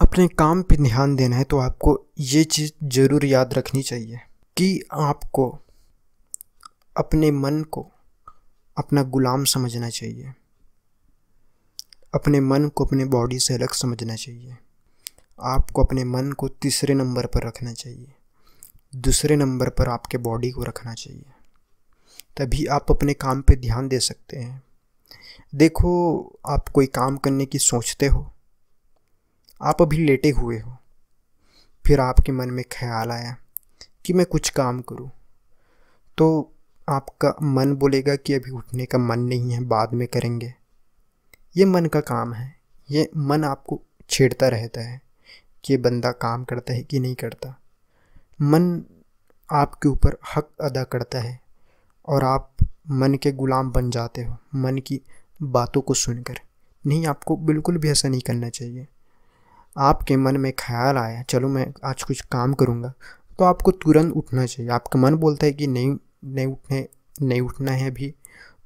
अपने काम पे ध्यान देना है तो आपको ये चीज़ ज़रूर याद रखनी चाहिए कि आपको अपने मन को अपना गुलाम समझना चाहिए अपने मन को अपने बॉडी से अलग समझना चाहिए आपको अपने मन को तीसरे नंबर पर रखना चाहिए दूसरे नंबर पर आपके बॉडी को रखना चाहिए तभी आप अपने काम पे ध्यान दे सकते हैं देखो आप कोई काम करने की सोचते हो आप अभी लेटे हुए हो फिर आपके मन में ख्याल आया कि मैं कुछ काम करूं तो आपका मन बोलेगा कि अभी उठने का मन नहीं है बाद में करेंगे ये मन का काम है ये मन आपको छेड़ता रहता है कि ये बंदा काम करता है कि नहीं करता मन आपके ऊपर हक अदा करता है और आप मन के गुलाम बन जाते हो मन की बातों को सुनकर नहीं आपको बिल्कुल भी ऐसा नहीं करना चाहिए आपके मन में ख्याल आया चलो मैं आज कुछ काम करूँगा तो आपको तुरंत उठना चाहिए आपका मन बोलता है कि नहीं नहीं उठने नहीं उठना है अभी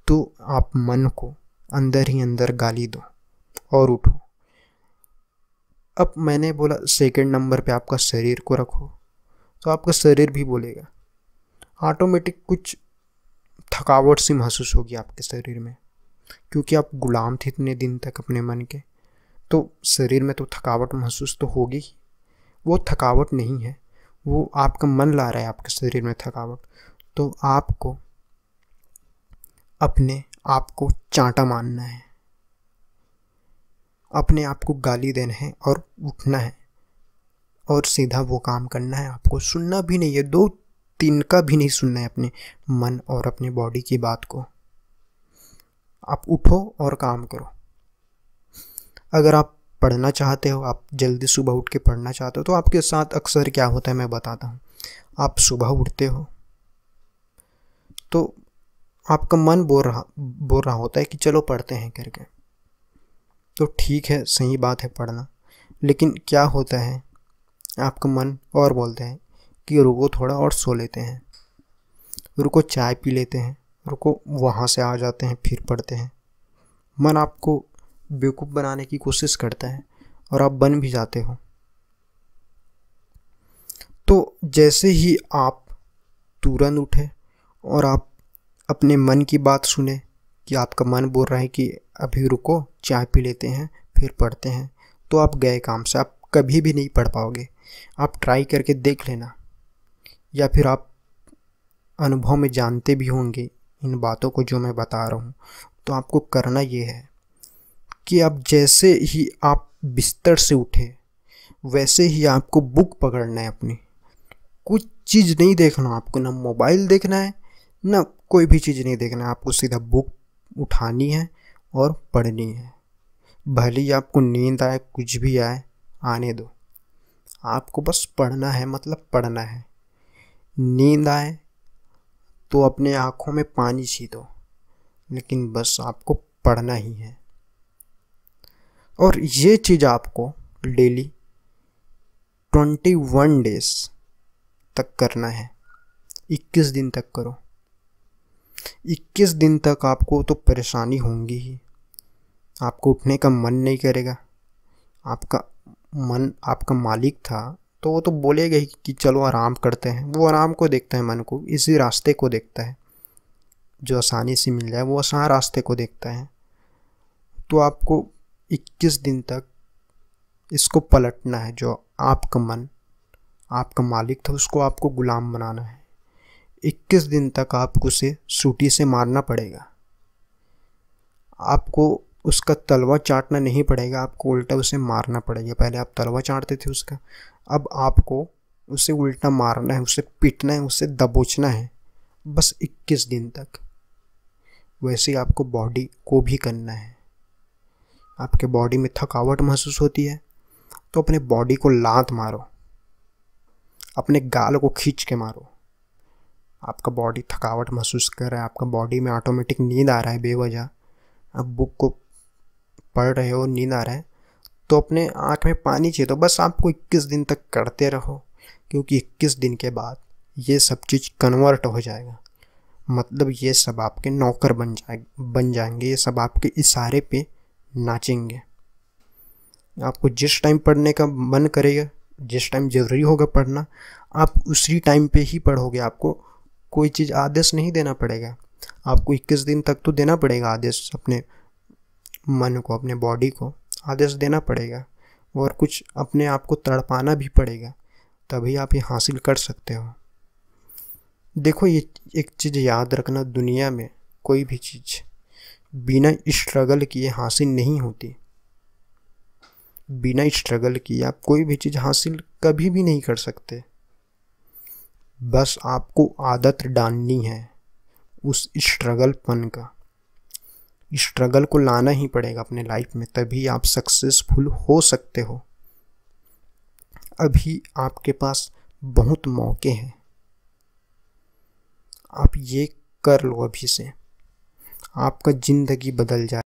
तो आप मन को अंदर ही अंदर गाली दो और उठो अब मैंने बोला सेकंड नंबर पे आपका शरीर को रखो तो आपका शरीर भी बोलेगा ऑटोमेटिक कुछ थकावट सी महसूस होगी आपके शरीर में क्योंकि आप गुलाम थे इतने दिन तक अपने मन के तो शरीर में तो थकावट महसूस तो होगी वो थकावट नहीं है वो आपका मन ला रहा है आपके शरीर में थकावट तो आपको अपने आप को चांटा मानना है अपने आप को गाली देना है और उठना है और सीधा वो काम करना है आपको सुनना भी नहीं है दो तीन का भी नहीं सुनना है अपने मन और अपने बॉडी की बात को आप उठो और काम करो अगर आप पढ़ना चाहते हो आप जल्दी सुबह उठ के पढ़ना चाहते हो तो आपके साथ अक्सर क्या होता है मैं बताता हूँ आप सुबह उठते हो तो आपका मन बोल रहा बोल रहा होता है कि चलो पढ़ते हैं करके तो ठीक है सही बात है पढ़ना लेकिन क्या होता है आपका मन और बोलते हैं कि रुको थोड़ा और सो लेते हैं रुको चाय पी लेते हैं रुको वहाँ से आ जाते हैं फिर पढ़ते हैं मन आपको बेवकूफ़ बनाने की कोशिश करता है और आप बन भी जाते हो तो जैसे ही आप तुरंत उठे और आप अपने मन की बात सुने कि आपका मन बोल रहा है कि अभी रुको चाय पी लेते हैं फिर पढ़ते हैं तो आप गए काम से आप कभी भी नहीं पढ़ पाओगे आप ट्राई करके देख लेना या फिर आप अनुभव में जानते भी होंगे इन बातों को जो मैं बता रहा हूँ तो आपको करना ये है कि आप जैसे ही आप बिस्तर से उठे वैसे ही आपको बुक पकड़ना है अपनी कुछ चीज़ नहीं देखना आपको ना मोबाइल देखना है ना कोई भी चीज़ नहीं देखना है आपको सीधा बुक उठानी है और पढ़नी है भले ही आपको नींद आए कुछ भी आए आने दो आपको बस पढ़ना है मतलब पढ़ना है नींद आए तो अपने आँखों में पानी छी दो लेकिन बस आपको पढ़ना ही है और ये चीज़ आपको डेली ट्वेंटी वन डेज तक करना है इक्कीस दिन तक करो इक्कीस दिन तक आपको तो परेशानी होंगी ही आपको उठने का मन नहीं करेगा आपका मन आपका मालिक था तो वो तो बोलेगा ही कि चलो आराम करते हैं वो आराम को देखता है मन को इसी रास्ते को देखता है जो आसानी से मिल जाए वो आसान रास्ते को देखता है तो आपको 21 दिन तक इसको पलटना है जो आपका मन आपका मालिक था उसको आपको गुलाम बनाना है 21 दिन तक आपको उसे सूटी से मारना पड़ेगा आपको उसका तलवा चाटना नहीं पड़ेगा आपको उल्टा उसे मारना पड़ेगा पहले आप तलवा चाटते थे उसका अब आपको उसे उल्टा मारना है उसे पीटना है उसे दबोचना है बस 21 दिन तक वैसे आपको बॉडी को भी करना है आपके बॉडी में थकावट महसूस होती है तो अपने बॉडी को लात मारो अपने गाल को खींच के मारो आपका बॉडी थकावट महसूस कर रहा है आपका बॉडी में ऑटोमेटिक नींद आ रहा है बेवजह आप बुक को पढ़ रहे हो नींद आ रहा है तो अपने आँख में पानी चाहिए तो बस आपको इक्कीस दिन तक करते रहो क्योंकि इक्कीस दिन के बाद ये सब चीज़ कन्वर्ट हो जाएगा मतलब ये सब आपके नौकर बन जाए बन जाएंगे ये सब आपके इशारे पे नाचेंगे आपको जिस टाइम पढ़ने का मन करेगा जिस टाइम ज़रूरी होगा पढ़ना आप उसी टाइम पे ही पढ़ोगे आपको कोई चीज़ आदेश नहीं देना पड़ेगा आपको 21 दिन तक तो देना पड़ेगा आदेश अपने मन को अपने बॉडी को आदेश देना पड़ेगा और कुछ अपने आप को तड़पाना भी पड़ेगा तभी आप ये हासिल कर सकते हो देखो ये एक चीज़ याद रखना दुनिया में कोई भी चीज़ बिना स्ट्रगल किए हासिल नहीं होती बिना स्ट्रगल किए आप कोई भी चीज़ हासिल कभी भी नहीं कर सकते बस आपको आदत डालनी है उस स्ट्रगलपन का स्ट्रगल को लाना ही पड़ेगा अपने लाइफ में तभी आप सक्सेसफुल हो सकते हो अभी आपके पास बहुत मौके हैं आप ये कर लो अभी से आपका ज़िंदगी बदल जाए